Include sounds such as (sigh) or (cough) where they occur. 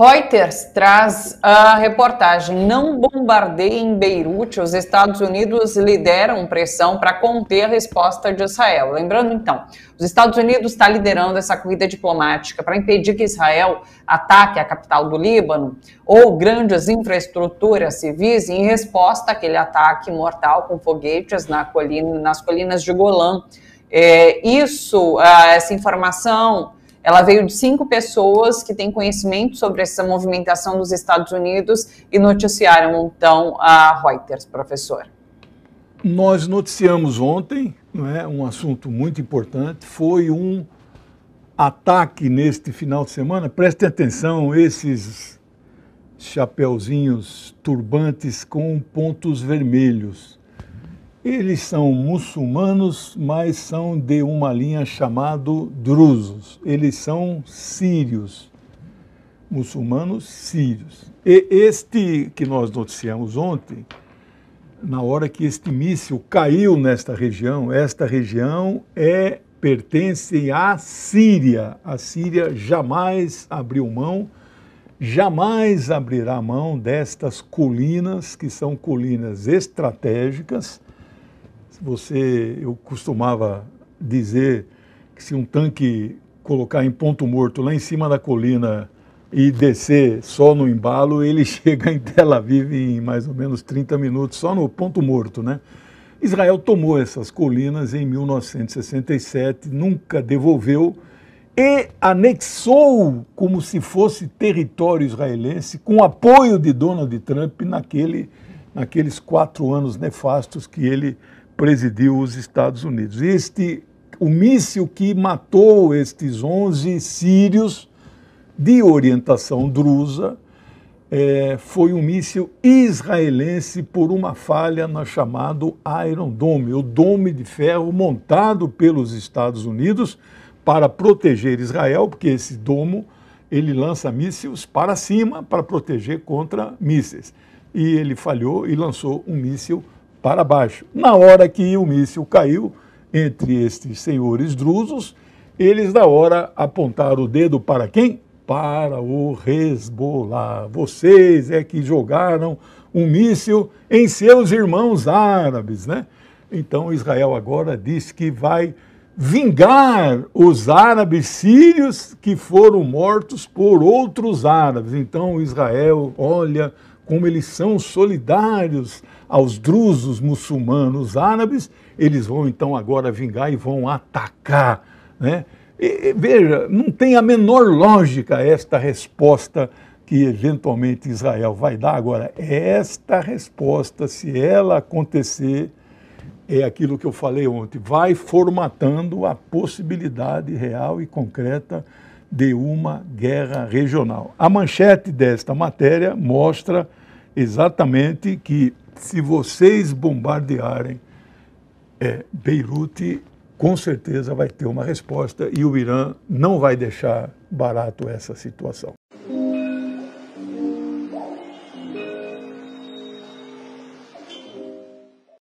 Reuters traz a reportagem: não bombardeie em Beirute. Os Estados Unidos lideram pressão para conter a resposta de Israel. Lembrando, então, os Estados Unidos está liderando essa corrida diplomática para impedir que Israel ataque a capital do Líbano ou grandes infraestruturas civis em resposta àquele ataque mortal com foguetes na colina, nas colinas de Golã. É, isso, ah, essa informação ela veio de cinco pessoas que têm conhecimento sobre essa movimentação dos Estados Unidos e noticiaram então a Reuters, professor. Nós noticiamos ontem, não é, um assunto muito importante, foi um ataque neste final de semana. Prestem atenção, esses chapeuzinhos turbantes com pontos vermelhos. Eles são muçulmanos, mas são de uma linha chamada drusos. Eles são sírios, muçulmanos sírios. E este que nós noticiamos ontem, na hora que este míssil caiu nesta região, esta região é pertence à Síria. A Síria jamais abriu mão, jamais abrirá mão destas colinas que são colinas estratégicas você, eu costumava dizer que se um tanque colocar em ponto morto lá em cima da colina e descer só no embalo, ele (laughs) chega em Tel Aviv em mais ou menos 30 minutos, só no ponto morto, né? Israel tomou essas colinas em 1967, nunca devolveu e anexou como se fosse território israelense, com apoio de Donald Trump naquele, naqueles quatro anos nefastos que ele presidiu os Estados Unidos. Este, o míssil que matou estes 11 sírios de orientação drusa é, foi um míssil israelense por uma falha no chamado Iron Dome, o dome de ferro montado pelos Estados Unidos para proteger Israel, porque esse domo ele lança mísseis para cima para proteger contra mísseis. E ele falhou e lançou um míssil para baixo. Na hora que o míssil caiu entre estes senhores drusos, eles na hora apontaram o dedo para quem? Para o Hezbollah. Vocês é que jogaram um míssil em seus irmãos árabes, né? Então Israel agora diz que vai vingar os árabes sírios que foram mortos por outros árabes. Então Israel, olha, como eles são solidários aos drusos muçulmanos árabes, eles vão então agora vingar e vão atacar. Né? E, veja, não tem a menor lógica esta resposta que eventualmente Israel vai dar agora. Esta resposta, se ela acontecer, é aquilo que eu falei ontem, vai formatando a possibilidade real e concreta de uma guerra regional. A manchete desta matéria mostra exatamente que se vocês bombardearem é, Beirute, com certeza vai ter uma resposta e o Irã não vai deixar barato essa situação.